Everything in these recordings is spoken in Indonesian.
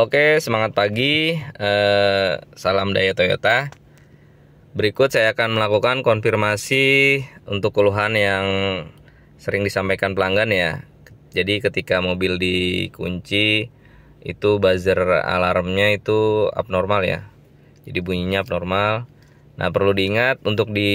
Oke, semangat pagi. Eh, salam daya Toyota. Berikut saya akan melakukan konfirmasi untuk keluhan yang sering disampaikan pelanggan ya. Jadi ketika mobil dikunci itu buzzer alarmnya itu abnormal ya. Jadi bunyinya abnormal. Nah, perlu diingat untuk di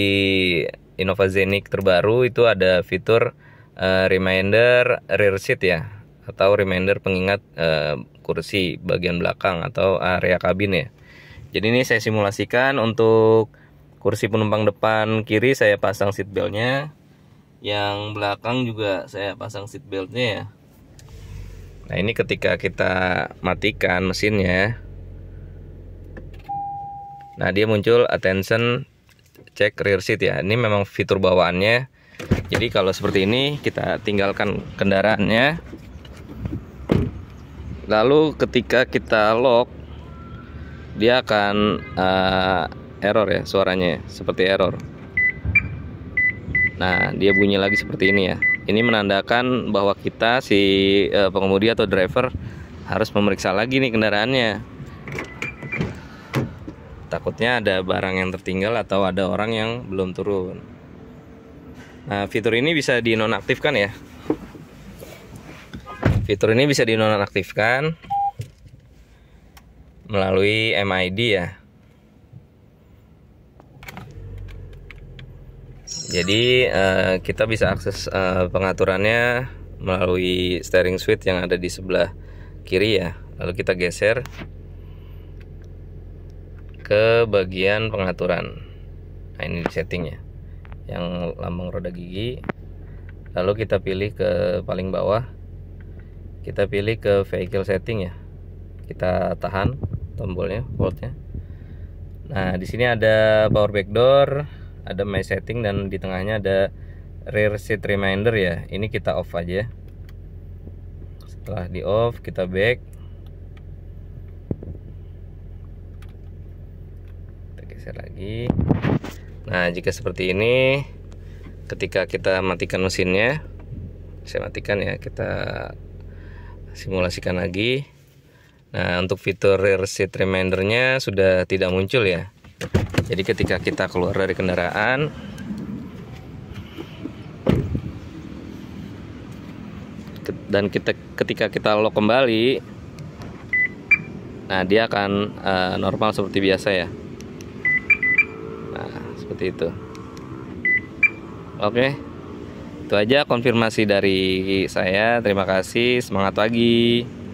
Innova Zenik terbaru itu ada fitur eh, reminder rear seat ya atau reminder pengingat eh, kursi bagian belakang atau area kabin ya. Jadi ini saya simulasikan untuk kursi penumpang depan kiri saya pasang seat beltnya, yang belakang juga saya pasang seat beltnya ya. Nah ini ketika kita matikan mesinnya, nah dia muncul attention check rear seat ya. Ini memang fitur bawaannya. Jadi kalau seperti ini kita tinggalkan kendaraannya lalu ketika kita lock dia akan uh, error ya suaranya seperti error nah dia bunyi lagi seperti ini ya ini menandakan bahwa kita si uh, pengemudi atau driver harus memeriksa lagi nih kendaraannya takutnya ada barang yang tertinggal atau ada orang yang belum turun Nah, fitur ini bisa dinonaktifkan ya. Fitur ini bisa dinonaktifkan melalui MID ya. Jadi uh, kita bisa akses uh, pengaturannya melalui steering switch yang ada di sebelah kiri ya. Lalu kita geser ke bagian pengaturan. Nah, ini settingnya. Yang lambang roda gigi. Lalu kita pilih ke paling bawah kita pilih ke vehicle setting ya kita tahan tombolnya voltnya nah di sini ada power back door ada my setting dan di tengahnya ada rear seat reminder ya ini kita off aja setelah di off kita back kita geser lagi nah jika seperti ini ketika kita matikan mesinnya saya matikan ya kita simulasikan lagi nah untuk fitur rear seat reminder-nya sudah tidak muncul ya jadi ketika kita keluar dari kendaraan dan kita ketika kita lock kembali nah dia akan uh, normal seperti biasa ya nah seperti itu oke okay. Itu aja konfirmasi dari saya. Terima kasih. Semangat pagi.